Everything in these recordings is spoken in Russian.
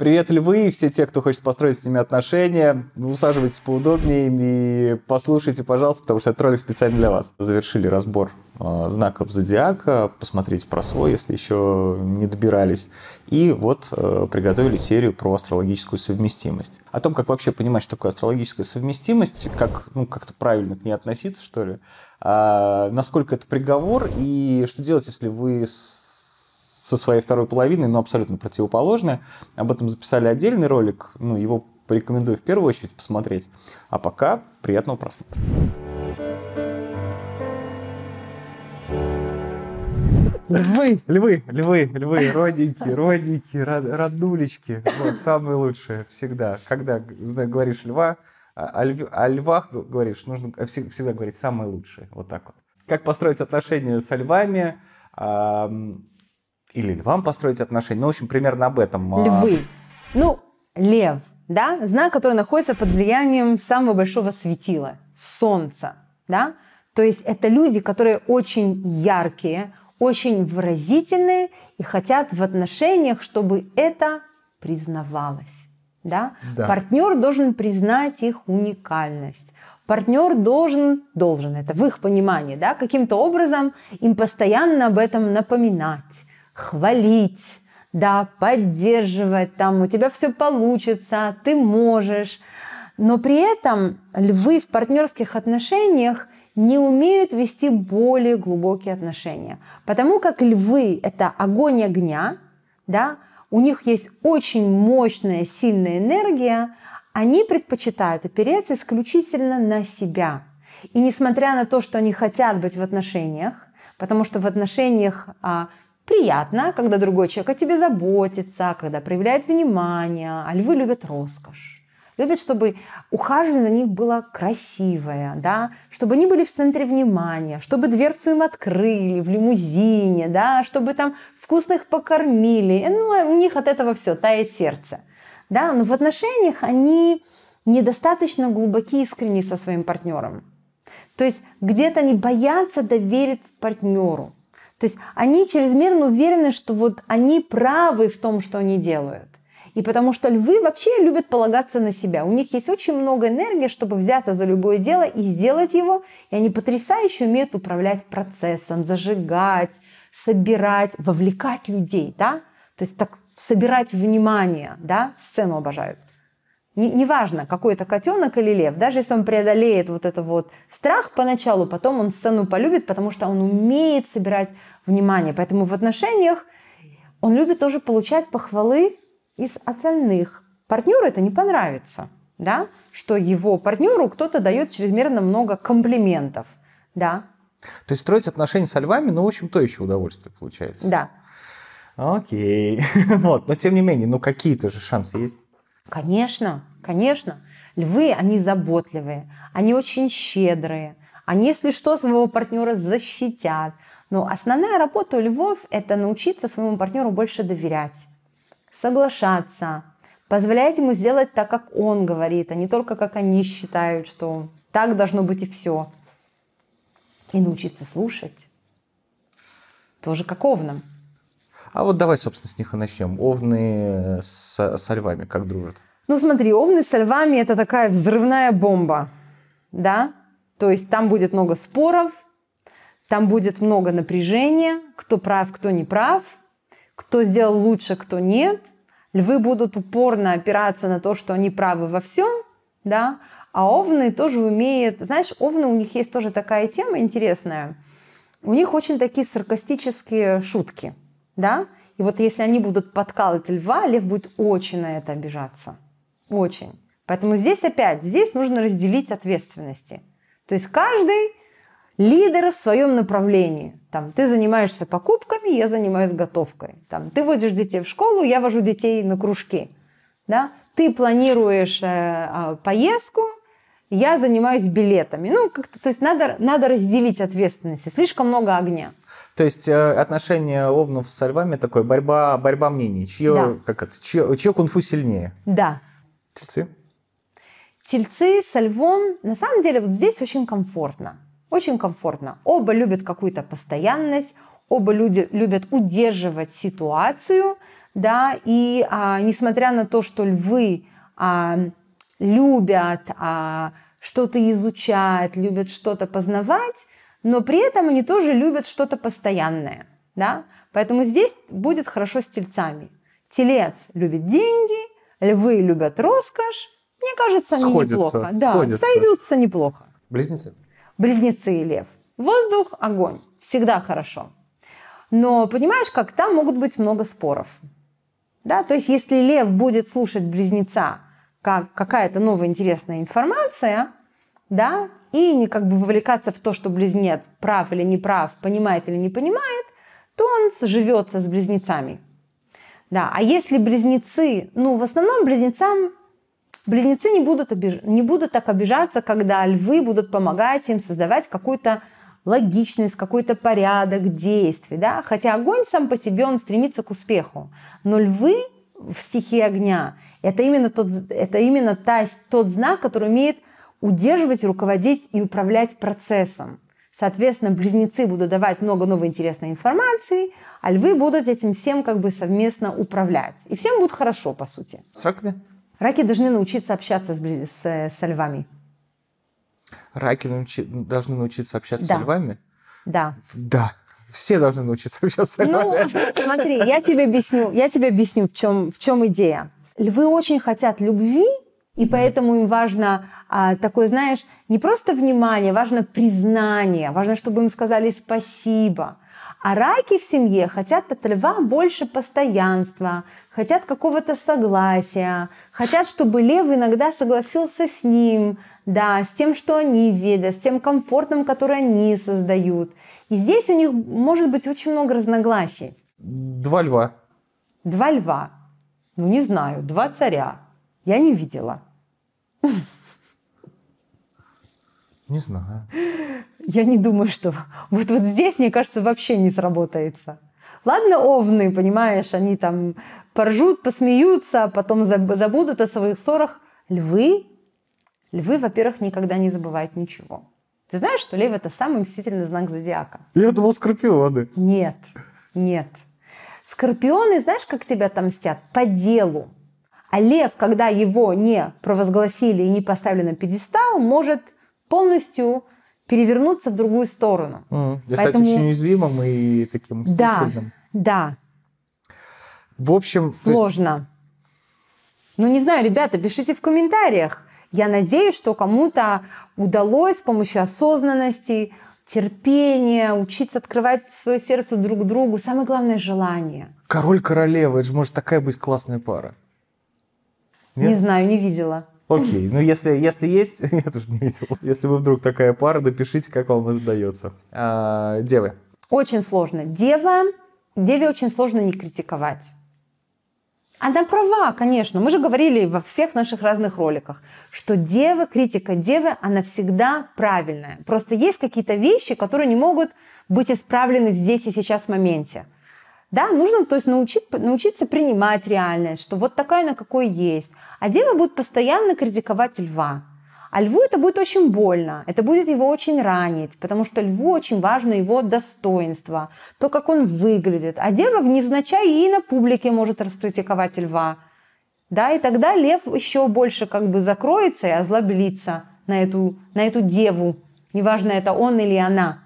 Привет, львы, и все те, кто хочет построить с ними отношения. Усаживайтесь поудобнее и послушайте, пожалуйста, потому что этот ролик специально для вас. Завершили разбор э, знаков зодиака, посмотрите про свой, если еще не добирались. И вот э, приготовили серию про астрологическую совместимость. О том, как вообще понимать, что такое астрологическая совместимость, как ну, как-то правильно к ней относиться, что ли, а, насколько это приговор и что делать, если вы с со своей второй половиной, но абсолютно противоположное. Об этом записали отдельный ролик, ну, его порекомендую в первую очередь посмотреть. А пока приятного просмотра. Львы, львы, львы, львы, родники, родники, род, роднулечки. Вот, самые лучшие всегда. Когда знаешь, говоришь льва, о, а, а льв, о львах говоришь, нужно всегда говорить самые лучшие. Вот так вот. Как построить отношения со львами, или львам построить отношения. Ну, в общем, примерно об этом. А, Львы. Ну, лев, да? Знак, который находится под влиянием самого большого светила – солнца, да? То есть это люди, которые очень яркие, очень выразительные и хотят в отношениях, чтобы это признавалось. Да? Да. Партнер должен признать их уникальность. Партнер должен, должен, это в их понимании, да, каким-то образом им постоянно об этом напоминать, хвалить, да, поддерживать, там у тебя все получится, ты можешь. Но при этом львы в партнерских отношениях не умеют вести более глубокие отношения. Потому как львы – это огонь огня, да, у них есть очень мощная, сильная энергия, они предпочитают опереться исключительно на себя. И несмотря на то, что они хотят быть в отношениях, потому что в отношениях а, приятно, когда другой человек о тебе заботится, когда проявляет внимание, а львы любят роскошь. Любят, чтобы ухаживание за них было красивое, да? чтобы они были в центре внимания, чтобы дверцу им открыли в лимузине, да? чтобы там вкусных покормили. Ну, а у них от этого все, тает сердце. Да? Но в отношениях они недостаточно глубоки и искренни со своим партнером. То есть где-то они боятся доверить партнеру, то есть они чрезмерно уверены, что вот они правы в том, что они делают. И потому что львы вообще любят полагаться на себя. У них есть очень много энергии, чтобы взяться за любое дело и сделать его. И они потрясающе умеют управлять процессом, зажигать, собирать, вовлекать людей, да? То есть так собирать внимание, да? Сцену обожают. Неважно, не, важно, какой это котенок или лев, даже если он преодолеет вот это вот страх поначалу, потом он сцену полюбит, потому что он умеет собирать внимание. Поэтому в отношениях он любит тоже получать похвалы из остальных. Партнеру это не понравится, да? что его партнеру кто-то дает чрезмерно много комплиментов. Да. То есть строить отношения со львами, ну, в общем, то еще удовольствие получается. Да. Окей. вот, но тем не менее, ну какие-то же шансы есть. Конечно, конечно. Львы, они заботливые, они очень щедрые, они, если что, своего партнера защитят. Но основная работа у львов – это научиться своему партнеру больше доверять, соглашаться, позволять ему сделать так, как он говорит, а не только как они считают, что так должно быть и все. И научиться слушать. Тоже как овнам. А вот давай, собственно, с них и начнем. Овны с, со львами как дружат? Ну смотри, овны со львами – это такая взрывная бомба, да? То есть там будет много споров, там будет много напряжения, кто прав, кто не прав, кто сделал лучше, кто нет. Львы будут упорно опираться на то, что они правы во всем, да, а овны тоже умеют, знаешь, овны у них есть тоже такая тема интересная, у них очень такие саркастические шутки – да? И вот если они будут подкалывать льва, лев будет очень на это обижаться. Очень. Поэтому здесь опять, здесь нужно разделить ответственности. То есть каждый лидер в своем направлении. Там, ты занимаешься покупками, я занимаюсь готовкой. Там, ты возишь детей в школу, я вожу детей на кружки. Да? Ты планируешь э, а, поездку, я занимаюсь билетами. Ну, как-то, то есть надо, надо разделить ответственности. Слишком много огня. То есть э, отношение овнов со львами такое борьба, борьба мнений. Чье, да. как это, чье, чье кунг-фу сильнее? Да. Тельцы? Тельцы со львом, на самом деле, вот здесь очень комфортно. Очень комфортно. Оба любят какую-то постоянность, оба люди любят удерживать ситуацию, да, и а, несмотря на то, что львы а, любят а, что-то изучать, любят что-то познавать, но при этом они тоже любят что-то постоянное, да? Поэтому здесь будет хорошо с тельцами. Телец любит деньги, львы любят роскошь. Мне кажется, они сходятся, неплохо. Да, сходятся. сойдутся неплохо. Близнецы? Близнецы и лев. Воздух, огонь. Всегда хорошо. Но понимаешь, как там могут быть много споров. Да? То есть если лев будет слушать близнеца, как какая-то новая интересная информация, да, и не как бы вовлекаться в то, что близнец прав или не прав, понимает или не понимает, то он соживется с близнецами. Да, а если близнецы, ну, в основном близнецам Близнецы не будут, обиж... не будут так обижаться, когда львы будут помогать им создавать какую-то логичность, какой-то порядок действий. Да? Хотя огонь сам по себе, он стремится к успеху. Но львы в стихии огня – это именно, тот, это именно та, тот знак, который умеет – удерживать, руководить и управлять процессом. Соответственно, близнецы будут давать много новой интересной информации, а львы будут этим всем как бы совместно управлять. И всем будет хорошо, по сути. С Раки должны научиться общаться с, с, со львами. Раки научи... должны научиться общаться да. с львами? Да. Да. Все должны научиться общаться с ну, львами. Ну, смотри, я тебе объясню, я тебе объясню в, чем, в чем идея. Львы очень хотят любви, и поэтому им важно а, такое, знаешь, не просто внимание, важно признание, важно, чтобы им сказали спасибо. А раки в семье хотят от льва больше постоянства, хотят какого-то согласия, хотят, чтобы лев иногда согласился с ним, да, с тем, что они видят, с тем комфортным, который они создают. И здесь у них может быть очень много разногласий. Два льва. Два льва. Ну, не знаю, два царя я не видела. Не знаю. Я не думаю, что... Вот, вот здесь, мне кажется, вообще не сработается. Ладно, овны, понимаешь, они там поржут, посмеются, а потом забудут о своих ссорах. Львы, львы, во-первых, никогда не забывают ничего. Ты знаешь, что лев – это самый мстительный знак зодиака? Я думал, скорпионы. Нет, нет. Скорпионы, знаешь, как тебя там мстят? По делу. А лев, когда его не провозгласили и не поставили на пьедестал, может полностью перевернуться в другую сторону. Mm. И Поэтому... очень уязвимым и таким суицидным. Да, да. В общем... Сложно. Есть... Ну, не знаю, ребята, пишите в комментариях. Я надеюсь, что кому-то удалось с помощью осознанности, терпения, учиться открывать свое сердце друг другу. Самое главное – желание. Король-королева, это же может такая быть классная пара. Нет? Не знаю, не видела. Окей, ну если, если есть, я тоже не видел. Если вы вдруг такая пара, напишите, как вам это дается. А, девы. Очень сложно. Дева, деве очень сложно не критиковать. Она права, конечно. Мы же говорили во всех наших разных роликах, что дева, критика девы, она всегда правильная. Просто есть какие-то вещи, которые не могут быть исправлены здесь и сейчас в моменте. Да, нужно то есть, научить, научиться принимать реальность, что вот такая она какой есть. А дева будет постоянно критиковать льва. А льву это будет очень больно, это будет его очень ранить, потому что льву очень важно его достоинство, то, как он выглядит. А дева невзначай и на публике может раскритиковать льва. Да, и тогда лев еще больше как бы закроется и озлоблится на эту, на эту деву. Неважно, это он или она.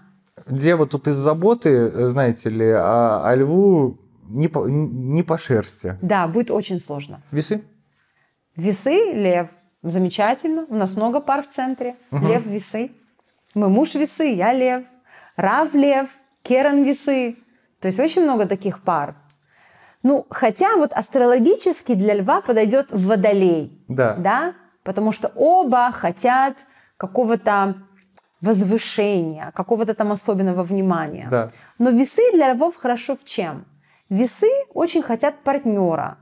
Дева тут из заботы, э, знаете ли, а, а льву не по, не по шерсти. Да, будет очень сложно. Весы? Весы, лев. Замечательно. У нас много пар в центре. Угу. Лев, весы. Мой муж весы, я лев. Рав лев, Керен весы. То есть очень много таких пар. Ну, хотя вот астрологически для льва подойдет водолей. Да. Да? Потому что оба хотят какого-то возвышения, какого-то там особенного внимания. Да. Но весы для львов хорошо в чем? Весы очень хотят партнера.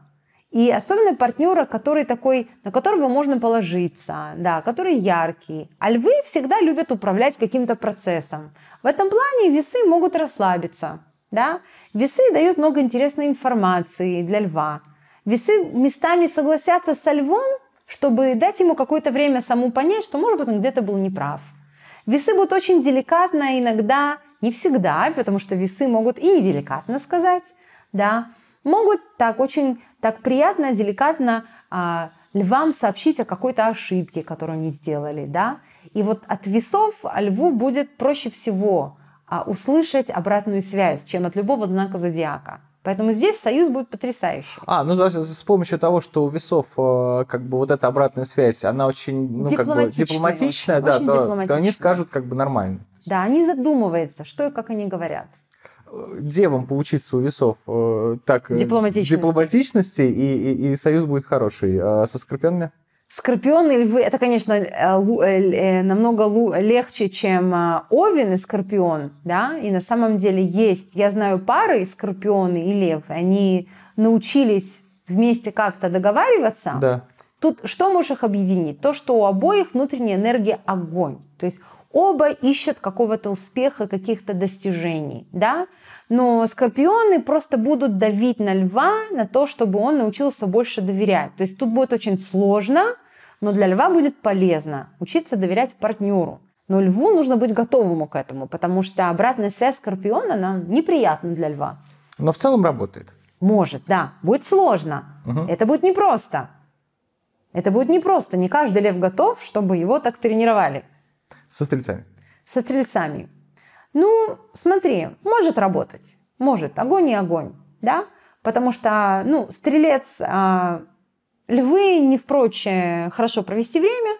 И особенно партнера, который такой, на которого можно положиться, да, который яркий. А львы всегда любят управлять каким-то процессом. В этом плане весы могут расслабиться. Да? Весы дают много интересной информации для льва. Весы местами согласятся со львом, чтобы дать ему какое-то время саму понять, что, может быть, он где-то был неправ. Весы будут очень деликатно иногда, не всегда, потому что весы могут и неделикатно сказать, да, могут так очень так приятно, деликатно а, львам сообщить о какой-то ошибке, которую они сделали, да. И вот от весов льву будет проще всего а, услышать обратную связь, чем от любого знака зодиака. Поэтому здесь союз будет потрясающий. А, ну за, с помощью того, что у весов э, как бы вот эта обратная связь, она очень ну, дипломатичная, как бы, дипломатичная, очень, да, очень то, дипломатичная. то они скажут как бы нормально. Да, они задумываются, что и как они говорят. Девам поучиться у весов э, так э, дипломатичности, дипломатичности и, и, и союз будет хороший. А со скорпионами? Скорпион и львы, это, конечно, э, э, э, намного легче, чем овен и скорпион, да, и на самом деле есть, я знаю пары, Скорпион и лев, они научились вместе как-то договариваться. Да. Тут что можешь их объединить? То, что у обоих внутренняя энергия огонь, то есть оба ищут какого-то успеха, каких-то достижений, да, но скорпионы просто будут давить на льва, на то, чтобы он научился больше доверять, то есть тут будет очень сложно, но для льва будет полезно учиться доверять партнеру. Но льву нужно быть готовому к этому, потому что обратная связь скорпиона, она неприятна для льва. Но в целом работает. Может, да. Будет сложно. Угу. Это будет непросто. Это будет непросто. Не каждый лев готов, чтобы его так тренировали. Со стрельцами. Со стрельцами. Ну, смотри, может работать. Может. Огонь и огонь. Да? Потому что, ну, стрелец а, Львы не впрочь хорошо провести время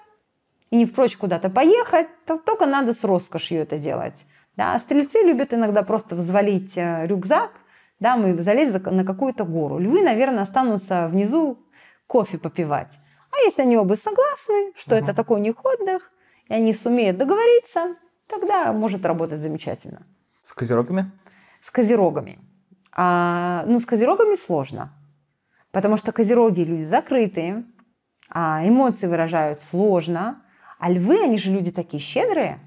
и не впрочь куда-то поехать, то только надо с роскошью это делать. Да? А стрельцы любят иногда просто взвалить э, рюкзак, да, мы залезть на какую-то гору. Львы, наверное, останутся внизу кофе попивать. А если они оба согласны, что угу. это такой у них отдых, и они сумеют договориться, тогда может работать замечательно. С козерогами? С козерогами. А, ну, с козерогами сложно. Потому что козероги люди закрытые, а эмоции выражают сложно, а львы, они же люди такие щедрые,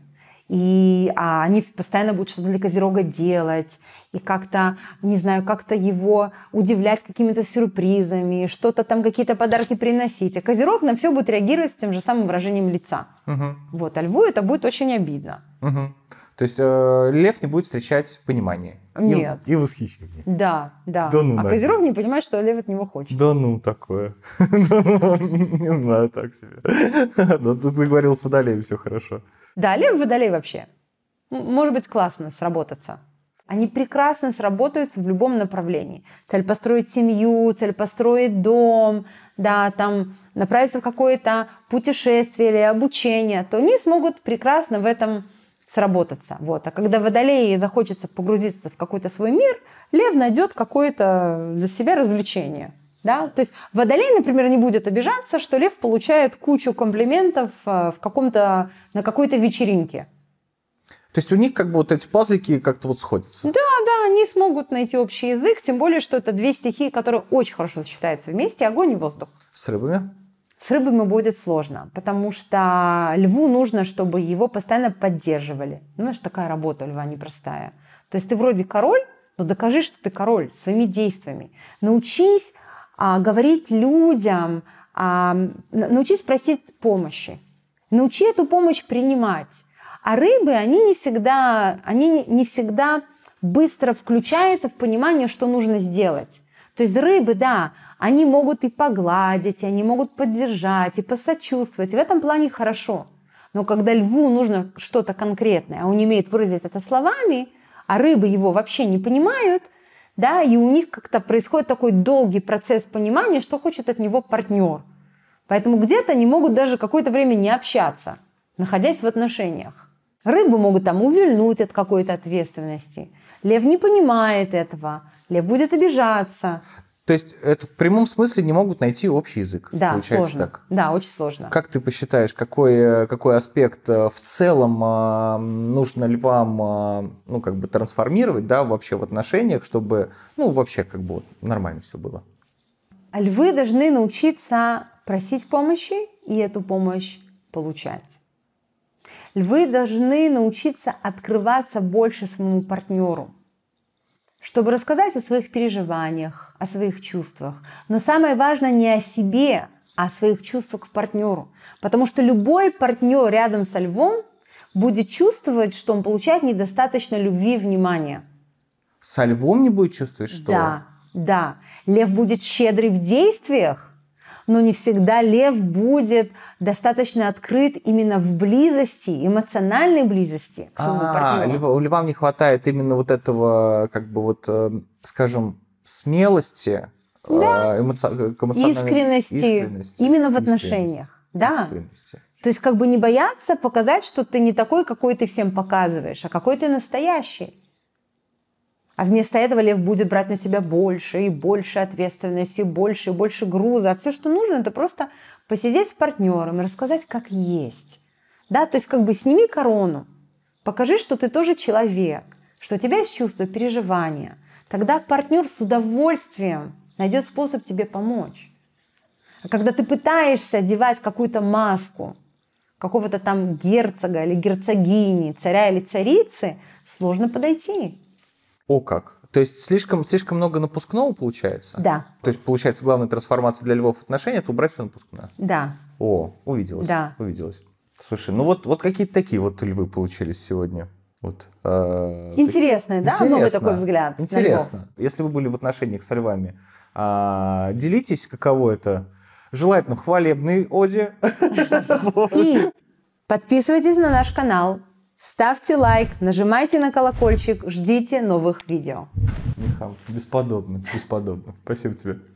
и а, они постоянно будут что-то для Козерога делать, и как-то, не знаю, как-то его удивлять какими-то сюрпризами, что-то там, какие-то подарки приносить. А Козерог на все будет реагировать с тем же самым выражением лица. Угу. Вот, а Льву это будет очень обидно. Угу. То есть э, лев не будет встречать понимание. Нет. И, и восхищение. Да, да. да ну, а нафиг. Козерог не понимает, что лев от него хочет. Да ну такое. Ну, не знаю, так себе. ты говорил с водолеем, все хорошо. Да, лев водолей вообще. Может быть, классно сработаться. Они прекрасно сработаются в любом направлении. Цель построить семью, цель построить дом, да, там направиться в какое-то путешествие или обучение, то они смогут прекрасно в этом сработаться. Вот. А когда водолеи захочется погрузиться в какой-то свой мир, лев найдет какое-то для себя развлечение. Да? То есть водолей, например, не будет обижаться, что лев получает кучу комплиментов э, в каком-то, на какой-то вечеринке. То есть у них как бы вот эти пазлики как-то вот сходятся. Да, да, они смогут найти общий язык, тем более, что это две стихии, которые очень хорошо сочетаются вместе, огонь и воздух. С рыбами? С рыбами будет сложно, потому что льву нужно, чтобы его постоянно поддерживали. Ну, знаешь, такая работа у льва непростая. То есть ты вроде король, но докажи, что ты король своими действиями. Научись а, говорить людям, а, научись просить помощи. Научи эту помощь принимать. А рыбы, они не всегда, они не всегда быстро включаются в понимание, что нужно сделать. То есть рыбы, да, они могут и погладить, и они могут поддержать, и посочувствовать. в этом плане хорошо. Но когда льву нужно что-то конкретное, а он не умеет выразить это словами, а рыбы его вообще не понимают, да, и у них как-то происходит такой долгий процесс понимания, что хочет от него партнер. Поэтому где-то они могут даже какое-то время не общаться, находясь в отношениях. Рыбы могут там увильнуть от какой-то ответственности. Лев не понимает этого. Лев будет обижаться. То есть это в прямом смысле не могут найти общий язык. Да, получается сложно. так. Да, очень сложно. Как ты посчитаешь, какой, э, какой аспект э, в целом э, нужно львам ну, как бы трансформировать да, вообще в отношениях, чтобы ну, вообще как бы нормально все было? А львы должны научиться просить помощи и эту помощь получать. Львы должны научиться открываться больше своему партнеру – чтобы рассказать о своих переживаниях, о своих чувствах. Но самое важное не о себе, а о своих чувствах к партнеру. Потому что любой партнер рядом со львом будет чувствовать, что он получает недостаточно любви и внимания. Со львом не будет чувствовать, что... Да, да. Лев будет щедрый в действиях, но не всегда лев будет достаточно открыт именно в близости, эмоциональной близости к своему а, партнеру. У львам не хватает именно вот этого, как бы вот, э, скажем, смелости, э, да. эмоци... искренности, именно в отношениях. Да. То есть как бы не бояться показать, что ты не такой, какой ты всем показываешь, а какой ты настоящий. А вместо этого лев будет брать на себя больше и больше ответственности, больше и больше груза. А все, что нужно, это просто посидеть с партнером и рассказать, как есть. Да, то есть как бы сними корону, покажи, что ты тоже человек, что у тебя есть чувство переживания. Тогда партнер с удовольствием найдет способ тебе помочь. А когда ты пытаешься одевать какую-то маску, какого-то там герцога или герцогини, царя или царицы, сложно подойти. О как. То есть слишком, слишком много напускного получается? Да. То есть получается главная трансформация для львов отношений – это убрать все напускное? Да. О, увиделось. Да. Увиделось. Слушай, ну вот, вот какие-то такие вот львы получились сегодня. Вот, э, Интересный, так... да? Интересно. Новый такой взгляд. Интересно. Если вы были в отношениях со львами, э, делитесь, каково это. Желательно хвалебный хвалебной И подписывайтесь на наш канал. Ставьте лайк, нажимайте на колокольчик, ждите новых видео. Михаил, бесподобно, бесподобно. Спасибо тебе.